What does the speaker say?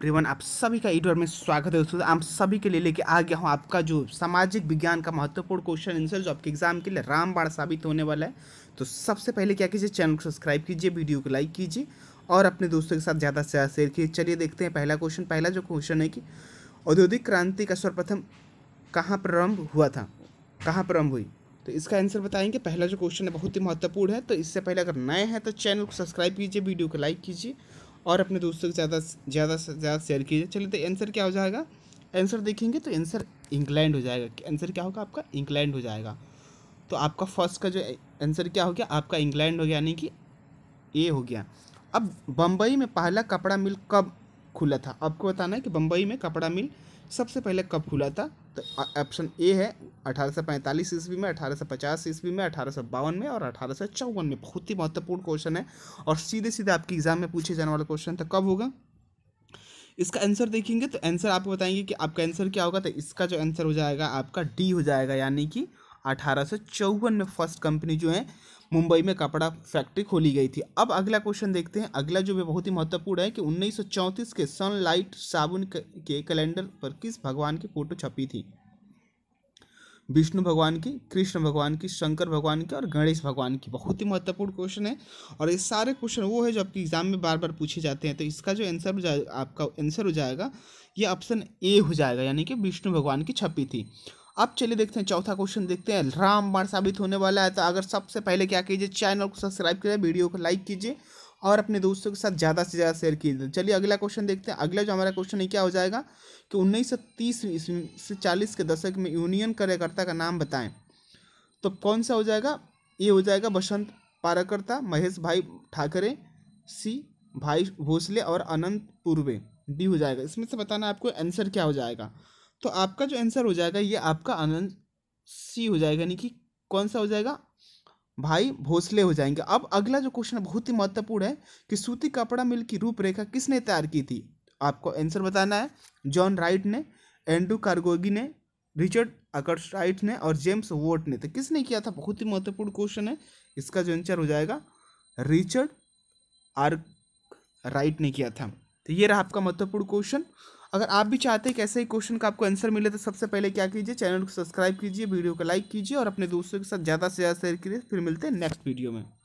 everyone आप सभी का ईडोर में स्वागत है दोस्तों आप सभी के लिए लेके आ गया हूँ आपका जो सामाजिक विज्ञान का महत्वपूर्ण क्वेश्चन आंसर जो आपके एग्जाम के लिए रामबाण साबित होने वाला है तो सबसे पहले क्या कीजिए चैनल को सब्सक्राइब कीजिए वीडियो को लाइक कीजिए और अपने दोस्तों के साथ ज़्यादा से ज़्यादा शेयर कीजिए चलिए देखते हैं पहला क्वेश्चन पहला जो क्वेश्चन है कि औद्योगिक क्रांति का सर्वप्रथम कहाँ प्रारंभ हुआ था कहाँ प्रारंभ हुई तो इसका आंसर बताएंगे पहला जो क्वेश्चन है बहुत ही महत्वपूर्ण है तो इससे पहले अगर नए हैं तो चैनल को सब्सक्राइब कीजिए वीडियो को लाइक कीजिए और अपने दोस्तों के ज़्यादा ज़्यादा से ज़्यादा शेयर कीजिए चलिए तो आंसर क्या हो जाएगा आंसर देखेंगे तो आंसर इंग्लैंड हो जाएगा आंसर क्या होगा आपका इंग्लैंड हो जाएगा तो आपका फर्स्ट का जो आंसर क्या हो गया आपका इंग्लैंड हो गया यानी कि ए हो गया अब बम्बई में पहला कपड़ा मिल कब खुला था आपको बताना है कि बम्बई में कपड़ा मिल सबसे पहले कब खुला था तो ऑप्शन ए है अठारह सौ पैंतालीस ईस्वी में अठारह सौ पचास ईस्वी में अठारह सौ बावन में और अठारह सौ चौवन में बहुत ही महत्वपूर्ण क्वेश्चन है और सीधे सीधे आपके एग्जाम में पूछे जाने वाला क्वेश्चन तो कब होगा इसका आंसर देखेंगे तो आंसर आपको बताएंगे कि आपका आंसर क्या होगा तो इसका जो आंसर हो जाएगा आपका डी हो जाएगा यानी कि अठारह में फर्स्ट कंपनी जो है मुंबई में कपड़ा फैक्ट्री खोली गई थी अब अगला क्वेश्चन देखते हैं अगला जो भी बहुत ही महत्वपूर्ण है कि 1934 के सनलाइट साबुन के कैलेंडर पर किस भगवान की फोटो छपी थी विष्णु भगवान की कृष्ण भगवान की शंकर भगवान की और गणेश भगवान की बहुत ही महत्वपूर्ण क्वेश्चन है और ये सारे क्वेश्चन वो है जो आपके एग्जाम में बार बार पूछे जाते हैं तो इसका जो आंसर आपका आंसर हो जाएगा ये ऑप्शन ए हो जाएगा यानी कि विष्णु भगवान की छपी थी अब चलिए देखते हैं चौथा क्वेश्चन देखते हैं रामबाण साबित होने वाला है तो अगर सबसे पहले क्या कीजिए चैनल को सब्सक्राइब कीजिए वीडियो को लाइक कीजिए और अपने दोस्तों के साथ ज़्यादा से ज़्यादा शेयर कीजिए चलिए अगला क्वेश्चन देखते हैं अगला जो हमारा क्वेश्चन है क्या हो जाएगा कि उन्नीस सौ तीस से चालीस के दशक में यूनियन कार्यकर्ता का नाम बताएं तो कौन सा हो जाएगा ये हो जाएगा बसंत पारकर्ता महेश भाई ठाकरे सी भाई भोसले और अनंत पूर्वे डी हो जाएगा इसमें से बताना आपको आंसर क्या हो जाएगा तो आपका जो आंसर हो जाएगा ये आपका आनंद सी हो जाएगा यानी कि कौन सा हो जाएगा भाई भोसले हो जाएंगे अब अगला जो क्वेश्चन बहुत ही महत्वपूर्ण है कि सूती कपड़ा मिल की रूपरेखा किसने तैयार की थी आपको आंसर बताना है जॉन राइट ने एंड्रू कार्गोगी ने रिचर्ड अकर्स राइट ने और जेम्स वोट ने तो किसने किया था बहुत ही महत्वपूर्ण क्वेश्चन है इसका जो आंसर हो जाएगा रिचर्ड आर राइट ने किया था तो ये रहा आपका महत्वपूर्ण क्वेश्चन अगर आप भी चाहते हैं कि ऐसे ही क्वेश्चन का आपको आंसर मिले तो सबसे पहले क्या कीजिए चैनल को सब्सक्राइब कीजिए वीडियो को लाइक कीजिए और अपने दोस्तों के साथ ज़्यादा से ज़्यादा शेयर कीजिए फिर मिलते हैं नेक्स्ट वीडियो में